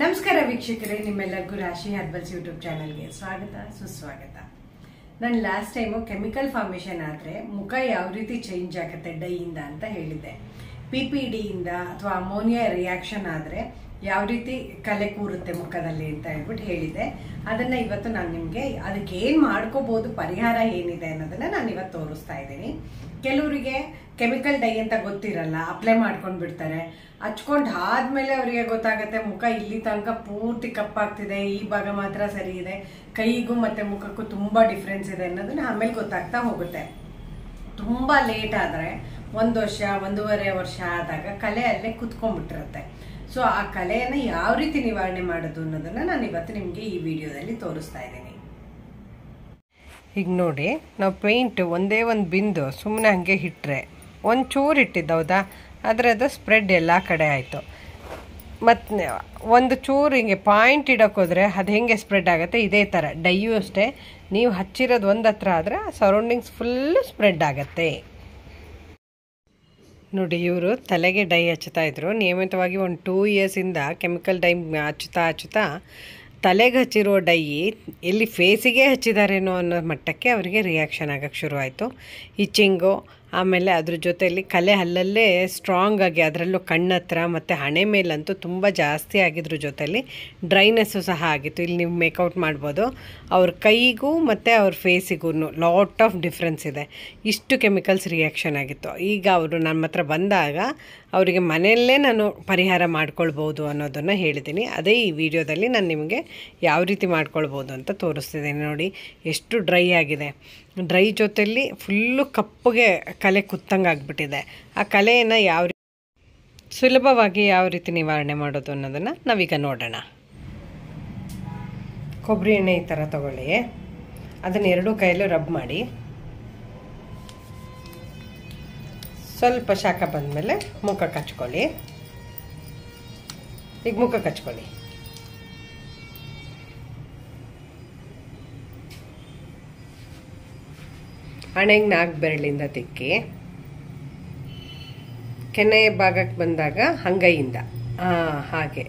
ನಮಸ್ಕಾರ ವೀಕ್ಷಕರೇ ನಿಮ್ಮೆಲ್ಲರಿಗೂ ರಾಶಿ ಹರ್ಬಲ್ಸ್ ಯೂಟ್ಯೂಬ್ ಚಾನಲ್ಗೆ ಸ್ವಾಗತ ಸುಸ್ವಾಗತ ನಾನು ಲಾಸ್ಟ್ ಟೈಮು ಕೆಮಿಕಲ್ ಫಾರ್ಮೇಷನ್ ಆದರೆ ಮುಖ ಯಾವ ರೀತಿ ಚೇಂಜ್ ಆಗುತ್ತೆ ಡೈಯಿಂದ ಅಂತ ಹೇಳಿದ್ದೆ ಪಿ ಪಿ ಡಿಯಿಂದ ಅಥವಾ ಅಮೋನಿಯಾ ರಿಯಾಕ್ಷನ್ ಆದರೆ ಯಾವ ರೀತಿ ಕಲೆ ಕೂರುತ್ತೆ ಮುಖದಲ್ಲಿ ಅಂತ ಹೇಳ್ಬಿಟ್ಟು ಹೇಳಿದೆ ಅದನ್ನು ಇವತ್ತು ನಾನು ನಿಮಗೆ ಅದಕ್ಕೆ ಏನು ಮಾಡ್ಕೋಬೋದು ಪರಿಹಾರ ಏನಿದೆ ಅನ್ನೋದನ್ನು ನಾನು ಇವತ್ತು ತೋರಿಸ್ತಾ ಇದ್ದೀನಿ ಕೆಲವರಿಗೆ ಕೆಮಿಕಲ್ ಡೈ ಅಂತ ಗೊತ್ತಿರಲ್ಲ ಅಪ್ಲೈ ಮಾಡ್ಕೊಂಡು ಬಿಡ್ತಾರೆ ಹಚ್ಕೊಂಡು ಆದ್ಮೇಲೆ ಅವರಿಗೆ ಗೊತ್ತಾಗುತ್ತೆ ಮುಖ ಇಲ್ಲಿ ತನಕ ಪೂರ್ತಿ ಕಪ್ಪಾಗ್ತಿದೆ ಈ ಭಾಗ ಮಾತ್ರ ಸರಿ ಇದೆ ಕೈಗೂ ಮತ್ತು ಮುಖಕ್ಕೂ ತುಂಬ ಡಿಫ್ರೆನ್ಸ್ ಇದೆ ಅನ್ನೋದನ್ನ ಆಮೇಲೆ ಗೊತ್ತಾಗ್ತಾ ಹೋಗುತ್ತೆ ತುಂಬ ಲೇಟ್ ಆದ್ರೆ ಒಂದು ವರ್ಷ ಒಂದೂವರೆ ವರ್ಷ ಆದಾಗ ಕಲೆ ಅಲ್ಲೇ ಕುತ್ಕೊಂಡ್ಬಿಟ್ಟಿರುತ್ತೆ ಸೊ ಆ ಕಲೆಯನ್ನು ಯಾವ ರೀತಿ ನಿವಾರಣೆ ಮಾಡೋದು ಅನ್ನೋದನ್ನು ನಾನು ಇವತ್ತು ನಿಮಗೆ ಈ ವಿಡಿಯೋದಲ್ಲಿ ತೋರಿಸ್ತಾ ಇದ್ದೀನಿ ಈಗ ನೋಡಿ ನಾವು ಪೇಂಟ್ ಒಂದೇ ಒಂದು ಬಿಂದು ಸುಮ್ಮನೆ ಹಾಗೆ ಇಟ್ಟರೆ ಒಂದು ಚೂರು ಇಟ್ಟಿದ್ದು ಹೌದಾ ಆದರೆ ಅದು ಸ್ಪ್ರೆಡ್ ಎಲ್ಲ ಕಡೆ ಆಯಿತು ಮತ್ತು ಒಂದು ಚೂರು ಹಿಂಗೆ ಪಾಯಿಂಟ್ ಇಡೋಕ್ಕೋದ್ರೆ ಅದು ಹೆಂಗೆ ಸ್ಪ್ರೆಡ್ ಆಗುತ್ತೆ ಇದೇ ಥರ ಡೈಯೂ ಅಷ್ಟೇ ನೀವು ಹಚ್ಚಿರೋದು ಒಂದು ಹತ್ರ ಆದರೆ ಸರೌಂಡಿಂಗ್ಸ್ ಫುಲ್ಲು ಸ್ಪ್ರೆಡ್ ಆಗುತ್ತೆ ನೋಡಿ ಇವರು ತಲೆಗೆ ಡೈ ಹಚ್ಚುತ್ತಾ ಇದ್ರು ನಿಯಮಿತವಾಗಿ ಒಂದು ಟೂ ಇಯರ್ಸಿಂದ ಕೆಮಿಕಲ್ ಡೈ ಹಚ್ಚುತ್ತಾ ಹಚ್ಚುತ್ತಾ ತಲೆಗೆ ಹಚ್ಚಿರೋ ಡೈ ಎಲ್ಲಿ ಫೇಸಿಗೆ ಹಚ್ಚಿದಾರೇನೋ ಅನ್ನೋ ಮಟ್ಟಕ್ಕೆ ಅವರಿಗೆ ರಿಯಾಕ್ಷನ್ ಆಗೋಕ್ಕೆ ಶುರುವಾಯಿತು ಇಚ್ಚಿಂಗು ಆಮೇಲೆ ಅದ್ರ ಜೊತೆಯಲ್ಲಿ ಕಲೆ ಅಲ್ಲಲ್ಲೇ ಸ್ಟ್ರಾಂಗ್ ಆಗಿ ಅದರಲ್ಲೂ ಕಣ್ಣತ್ರ ಮತ್ತು ಹಣೆ ಮೇಲಂತೂ ತುಂಬ ಜಾಸ್ತಿ ಆಗಿದ್ರ ಜೊತೆಯಲ್ಲಿ ಡ್ರೈನೆಸ್ಸು ಸಹ ಆಗಿತ್ತು ಇಲ್ಲಿ ನೀವು ಮೇಕೌಟ್ ಮಾಡ್ಬೋದು ಅವ್ರ ಕೈಗೂ ಮತ್ತು ಅವ್ರ ಫೇಸಿಗೂ ಲಾಟ್ ಆಫ್ ಡಿಫ್ರೆನ್ಸ್ ಇದೆ ಇಷ್ಟು ಕೆಮಿಕಲ್ಸ್ ರಿಯಾಕ್ಷನ್ ಆಗಿತ್ತು ಈಗ ಅವರು ನನ್ನ ಹತ್ರ ಬಂದಾಗ ಅವರಿಗೆ ಮನೆಯಲ್ಲೇ ನಾನು ಪರಿಹಾರ ಮಾಡ್ಕೊಳ್ಬೋದು ಅನ್ನೋದನ್ನು ಹೇಳಿದ್ದೀನಿ ಅದೇ ಈ ವಿಡಿಯೋದಲ್ಲಿ ನಾನು ನಿಮಗೆ ಯಾವ ರೀತಿ ಮಾಡ್ಕೊಳ್ಬೋದು ಅಂತ ತೋರಿಸ್ತಿದ್ದೀನಿ ನೋಡಿ ಎಷ್ಟು ಡ್ರೈ ಆಗಿದೆ ಡ್ರೈ ಜೊತೆಯಲ್ಲಿ ಫುಲ್ಲು ಕಪ್ಪಗೆ ಕಲೆ ಕುತ್ತಂಗೆ ಆಗಿಬಿಟ್ಟಿದೆ ಆ ಕಲೆಯನ್ನು ಯಾವ ರೀತಿ ಸುಲಭವಾಗಿ ಯಾವ ರೀತಿ ನಿವಾರಣೆ ಮಾಡೋದು ಅನ್ನೋದನ್ನು ನಾವೀಗ ನೋಡೋಣ ಕೊಬ್ಬರಿ ಎಣ್ಣೆ ಈ ಥರ ತಗೊಳ್ಳಿ ಅದನ್ನು ಎರಡೂ ಕೈಯಲ್ಲೂ ರಬ್ ಮಾಡಿ ಸ್ವಲ್ಪ ಶಾಖ ಬಂದಮೇಲೆ ಮುಖ ಕಚ್ಕೊಳ್ಳಿ ಈಗ ಮುಖ ಕಚ್ಕೊಳ್ಳಿ ಹಣೆಗೆ ನಾಲ್ಕು ಬೆರಳಿಂದ ತಿಕ್ಕಿ ಕೆನೆ ಭಾಗಕ್ಕೆ ಬಂದಾಗ ಹಂಗೈಯಿಂದ ಹಾಂ ಹಾಗೆ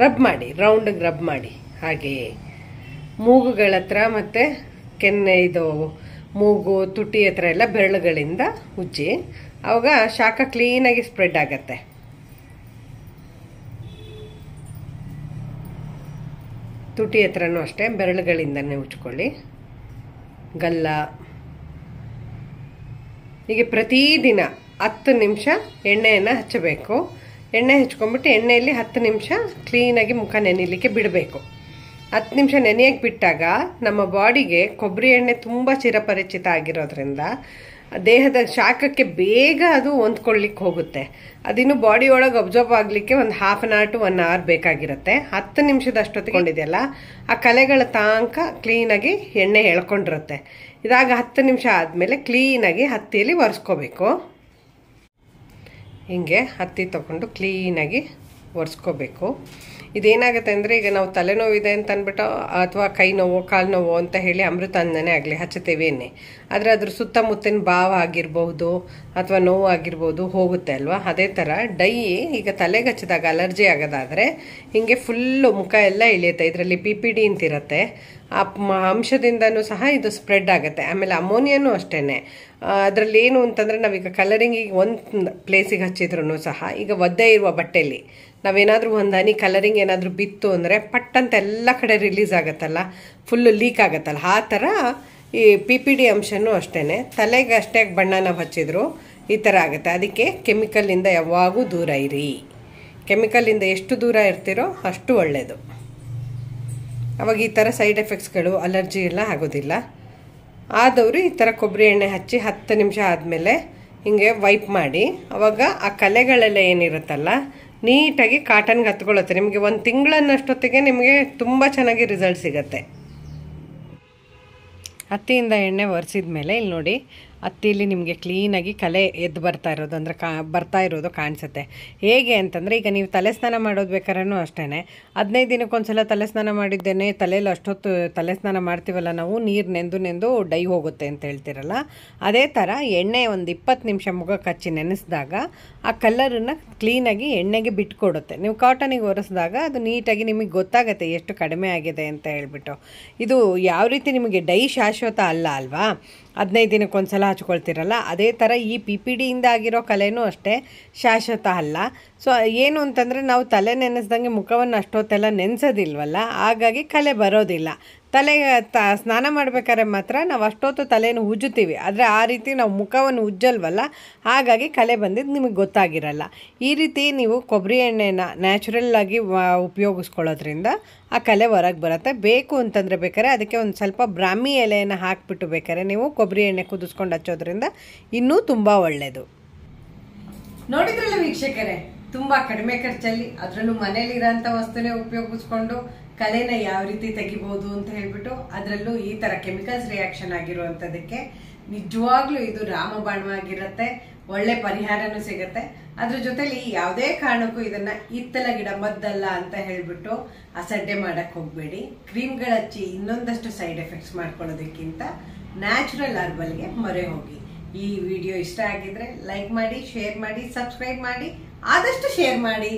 ರಬ್ ಮಾಡಿ ರೌಂಡಿಗೆ ರಬ್ ಮಾಡಿ ಹಾಗೆ ಮೂಗುಗಳ ಹತ್ರ ಮತ್ತು ಕೆನ್ನೆ ಇದು ಮೂಗು ತುಟಿ ಹತ್ರ ಎಲ್ಲ ಬೆರಳುಗಳಿಂದ ಉಜ್ಜಿ ಅವಾಗ ಶಾಖ ಕ್ಲೀನಾಗಿ ಸ್ಪ್ರೆಡ್ ಆಗತ್ತೆ ತುಟಿ ಹತ್ರನೂ ಅಷ್ಟೇ ಬೆರಳುಗಳಿಂದನೇ ಉಜ್ಕೊಳ್ಳಿ ಗಲ್ಲ ಹೀಗೆ ಪ್ರತಿದಿನ ಹತ್ತು ನಿಮಿಷ ಎಣ್ಣೆಯನ್ನು ಹಚ್ಚಬೇಕು ಎಣ್ಣೆ ಹಚ್ಕೊಂಡ್ಬಿಟ್ಟು ಎಣ್ಣೆಯಲ್ಲಿ ಹತ್ತು ನಿಮಿಷ ಕ್ಲೀನಾಗಿ ಮುಖ ನೆನೆಯಲಿಕ್ಕೆ ಬಿಡಬೇಕು ಹತ್ತು ನಿಮಿಷ ನೆನೆಯಕ್ಕೆ ಬಿಟ್ಟಾಗ ನಮ್ಮ ಬಾಡಿಗೆ ಕೊಬ್ಬರಿ ಎಣ್ಣೆ ತುಂಬ ಚಿರಪರಿಚಿತ ಆಗಿರೋದ್ರಿಂದ ದೇಹದ ಶಾಖಕ್ಕೆ ಬೇಗ ಅದು ಹೊಂದ್ಕೊಳ್ಲಿಕ್ಕೆ ಹೋಗುತ್ತೆ ಅದಿನ್ನು ಬಾಡಿ ಒಳಗೆ ಅಬ್ಸರ್ವ್ ಆಗಲಿಕ್ಕೆ ಒಂದು half an hour to one hour ಬೇಕಾಗಿರುತ್ತೆ ಹತ್ತು ನಿಮಿಷದಷ್ಟೊತ್ತಿಕೊಂಡಿದೆಯಲ್ಲ ಆ ಕಲೆಗಳ ತಾಂಕ ಕ್ಲೀನಾಗಿ ಎಣ್ಣೆ ಎಳ್ಕೊಂಡಿರುತ್ತೆ ಇದಾಗ ಹತ್ತು ನಿಮಿಷ ಆದಮೇಲೆ ಕ್ಲೀನಾಗಿ ಹತ್ತಿಯಲ್ಲಿ ಒರೆಸ್ಕೋಬೇಕು ಹಿಂಗೆ ಹತ್ತಿ ತೊಗೊಂಡು ಕ್ಲೀನಾಗಿ ಒರೆಸ್ಕೋಬೇಕು ಇದೇನಾಗುತ್ತೆ ಅಂದರೆ ಈಗ ನಾವು ತಲೆನೋವಿದೆ ಅಂತ ಅಂದ್ಬಿಟ್ಟು ಅಥವಾ ಕೈ ನೋವು ಕಾಲು ನೋವು ಅಂತ ಹೇಳಿ ಅಂದನೆ ಆಗಲಿ ಹಚ್ಚುತ್ತೇವೆ ಆದರೆ ಅದ್ರ ಸುತ್ತಮುತ್ತಿನ ಭಾವ ಆಗಿರ್ಬೋದು ಅಥವಾ ನೋವು ಆಗಿರ್ಬೋದು ಹೋಗುತ್ತೆ ಅಲ್ವಾ ಅದೇ ಥರ ಡೈ ಈಗ ತಲೆಗಚ್ಚಿದಾಗ ಅಲರ್ಜಿ ಆಗೋದಾದರೆ ಹಿಂಗೆ ಫುಲ್ಲು ಮುಖ ಎಲ್ಲ ಇಳಿಯುತ್ತೆ ಇದರಲ್ಲಿ ಪಿ ಪಿ ಡಿ ಅಂತಿರುತ್ತೆ ಆ ಅಂಶದಿಂದನೂ ಸಹ ಇದು ಸ್ಪ್ರೆಡ್ ಆಗುತ್ತೆ ಆಮೇಲೆ ಅಮೋನಿಯಾನೂ ಅಷ್ಟೇ ಅದರಲ್ಲಿ ಏನು ಅಂತಂದರೆ ನಾವೀಗ ಕಲರಿಂಗಿಗೆ ಒಂದು ಪ್ಲೇಸಿಗೆ ಹಚ್ಚಿದ್ರು ಸಹ ಈಗ ಒದ್ದೆ ಇರುವ ಬಟ್ಟೆಯಲ್ಲಿ ನಾವೇನಾದರೂ ಒಂದು ಹನಿ ಕಲರಿಂಗ್ ಏನಾದರೂ ಬಿತ್ತು ಅಂದರೆ ಪಟ್ಟಂತ ಎಲ್ಲ ಕಡೆ ರಿಲೀಸ್ ಆಗುತ್ತಲ್ಲ ಫುಲ್ಲು ಲೀಕ್ ಆಗುತ್ತಲ್ಲ ಆ ಥರ ಈ ಪಿ ಪಿ ಡಿ ಅಂಶನೂ ಅಷ್ಟೇ ತಲೆಗೆ ಅಷ್ಟೇ ಬಣ್ಣನ ಹಚ್ಚಿದ್ರು ಈ ಥರ ಆಗುತ್ತೆ ಅದಕ್ಕೆ ಕೆಮಿಕಲಿಂದ ಯಾವಾಗೂ ದೂರ ಇರಿ ಕೆಮಿಕಲಿಂದ ಎಷ್ಟು ದೂರ ಇರ್ತೀರೋ ಅಷ್ಟು ಒಳ್ಳೆಯದು ಅವಾಗ ಈ ಥರ ಸೈಡ್ ಎಫೆಕ್ಟ್ಸ್ಗಳು ಅಲರ್ಜಿ ಎಲ್ಲ ಆಗೋದಿಲ್ಲ ಆದವರು ಈ ಥರ ಕೊಬ್ಬರಿ ಎಣ್ಣೆ ಹಚ್ಚಿ ಹತ್ತು ನಿಮಿಷ ಆದಮೇಲೆ ಹಿಂಗೆ ವೈಪ್ ಮಾಡಿ ಅವಾಗ ಆ ಕಲೆಗಳೆಲ್ಲ ಏನಿರುತ್ತಲ್ಲ ನೀಟಾಗಿ ಕಾಟನ್ಗೆ ಹತ್ಕೊಳ್ಳುತ್ತೆ ನಿಮಗೆ ಒಂದು ತಿಂಗಳನ್ನಷ್ಟೊತ್ತಿಗೆ ನಿಮಗೆ ತುಂಬ ಚೆನ್ನಾಗಿ ರಿಸಲ್ಟ್ ಸಿಗುತ್ತೆ ಹತ್ತಿಯಿಂದ ಎಣ್ಣೆ ಒರೆಸಿದ ಮೇಲೆ ಇಲ್ಲಿ ನೋಡಿ ಅತ್ತಿಲಿ ನಿಮಗೆ ಕ್ಲೀನಾಗಿ ಕಲೆ ಎದ್ದು ಬರ್ತಾ ಇರೋದು ಅಂದರೆ ಕಾ ಬರ್ತಾ ಇರೋದು ಕಾಣಿಸುತ್ತೆ ಹೇಗೆ ಅಂತಂದರೆ ಈಗ ನೀವು ತಲೆ ಸ್ನಾನ ಮಾಡೋದು ಬೇಕಾರೂ ಅಷ್ಟೇ ಹದಿನೈದು ದಿನಕ್ಕೊಂದ್ಸಲ ತಲೆ ಸ್ನಾನ ಮಾಡಿದ್ದೇನೆ ತಲೆಯಲ್ಲಿ ಅಷ್ಟೊತ್ತು ತಲೆ ಸ್ನಾನ ಮಾಡ್ತೀವಲ್ಲ ನಾವು ನೀರು ನೆಂದು ನೆಂದು ಡೈ ಹೋಗುತ್ತೆ ಅಂತ ಹೇಳ್ತಿರಲ್ಲ ಅದೇ ಥರ ಎಣ್ಣೆ ಒಂದು ಇಪ್ಪತ್ತು ನಿಮಿಷ ಮುಖ ಕಚ್ಚಿ ನೆನೆಸಿದಾಗ ಆ ಕಲ್ಲರನ್ನು ಕ್ಲೀನಾಗಿ ಎಣ್ಣೆಗೆ ಬಿಟ್ಕೊಡುತ್ತೆ ನೀವು ಕಾಟನಿಗೆ ಒರೆಸಿದಾಗ ಅದು ನೀಟಾಗಿ ನಿಮಗೆ ಗೊತ್ತಾಗುತ್ತೆ ಎಷ್ಟು ಕಡಿಮೆ ಆಗಿದೆ ಅಂತ ಹೇಳಿಬಿಟ್ಟು ಇದು ಯಾವ ರೀತಿ ನಿಮಗೆ ಡೈ ಶಾಶ್ವತ ಅಲ್ಲ ಅಲ್ವಾ ಹದಿನೈದು ದಿನಕ್ಕೊಂದು ಸಲ ಹಚ್ಕೊಳ್ತಿರಲ್ಲ ಅದೇ ಥರ ಈ ಪಿ ಪಿ ಡಿಯಿಂದ ಆಗಿರೋ ಕಲೆನೂ ಅಷ್ಟೇ ಶಾಶ್ವತ ಅಲ್ಲ ಸೊ ಏನು ಅಂತಂದರೆ ನಾವು ತಲೆ ನೆನೆಸ್ದಂಗೆ ಮುಖವನ್ನು ಅಷ್ಟೊತ್ತೆಲ್ಲ ನೆನೆಸೋದಿಲ್ವಲ್ಲ ಹಾಗಾಗಿ ಕಲೆ ಬರೋದಿಲ್ಲ ತಲೆಗೆ ತ ಸ್ನಾನ ಮಾಡ್ಬೇಕಾದ್ರೆ ಮಾತ್ರ ನಾವು ಅಷ್ಟೊತ್ತು ತಲೆಯನ್ನು ಉಜ್ಜುತ್ತೀವಿ ಆದರೆ ಆ ರೀತಿ ನಾವು ಮುಖವನ್ನು ಉಜ್ಜಲ್ವಲ್ಲ ಹಾಗಾಗಿ ಕಲೆ ಬಂದಿದ್ದು ನಿಮಗೆ ಗೊತ್ತಾಗಿರಲ್ಲ ಈ ರೀತಿ ನೀವು ಕೊಬ್ಬರಿ ಎಣ್ಣೆನ ನ್ಯಾಚುರಲ್ಲಾಗಿ ಉಪಯೋಗಿಸ್ಕೊಳ್ಳೋದ್ರಿಂದ ಆ ಕಲೆ ಹೊರಗೆ ಬರುತ್ತೆ ಬೇಕು ಅಂತಂದರೆ ಬೇಕಾದ್ರೆ ಅದಕ್ಕೆ ಒಂದು ಸ್ವಲ್ಪ ಬ್ರಾಹ್ಮಿ ಎಲೆಯನ್ನು ಹಾಕಿಬಿಟ್ಟು ಬೇಕಾದ್ರೆ ನೀವು ಕೊಬ್ಬರಿ ಎಣ್ಣೆ ಕುದಿಸ್ಕೊಂಡು ಹಚ್ಚೋದ್ರಿಂದ ಇನ್ನೂ ತುಂಬ ಒಳ್ಳೆಯದು ನೋಡಿದ್ರಲ್ಲ ವೀಕ್ಷಕರೇ ತುಂಬ ಕಡಿಮೆ ಖರ್ಚಲ್ಲಿ ಅದರಲ್ಲೂ ಮನೇಲಿರೋಂಥ ವಸ್ತುನೇ ಉಪಯೋಗಿಸ್ಕೊಂಡು ಕಲೆನ ಯಾವ ರೀತಿ ತೆಗಿಬಹುದು ಅಂತ ಹೇಳ್ಬಿಟ್ಟು ಅದರಲ್ಲೂ ಈ ತರ ಕೆಮಿಕಲ್ಸ್ ರಿಯಾಕ್ಷನ್ ಆಗಿರುವಂತದಕ್ಕೆ ನಿಜವಾಗ್ಲೂ ಇದು ರಾಮಬಾಣವಾಗಿರುತ್ತೆ ಒಳ್ಳೆ ಪರಿಹಾರನೂ ಸಿಗತ್ತೆ ಅದ್ರ ಜೊತೆಲಿ ಯಾವುದೇ ಕಾರಣಕ್ಕೂ ಇದನ್ನ ಇತ್ತಲ ಗಿಡ ಮದ್ದಲ್ಲ ಅಂತ ಹೇಳ್ಬಿಟ್ಟು ಅಸಡ್ಡೆ ಮಾಡಕ್ ಹೋಗ್ಬೇಡಿ ಕ್ರೀಮ್ಗಳ ಹಚ್ಚಿ ಇನ್ನೊಂದಷ್ಟು ಸೈಡ್ ಎಫೆಕ್ಟ್ಸ್ ಮಾಡ್ಕೊಳ್ಳೋದಕ್ಕಿಂತ ನ್ಯಾಚುರಲ್ ಹರ್ಬಲ್ಗೆ ಮೊರೆ ಹೋಗಿ ಈ ವಿಡಿಯೋ ಇಷ್ಟ ಆಗಿದ್ರೆ ಲೈಕ್ ಮಾಡಿ ಶೇರ್ ಮಾಡಿ ಸಬ್ಸ್ಕ್ರೈಬ್ ಮಾಡಿ ಆದಷ್ಟು ಶೇರ್ ಮಾಡಿ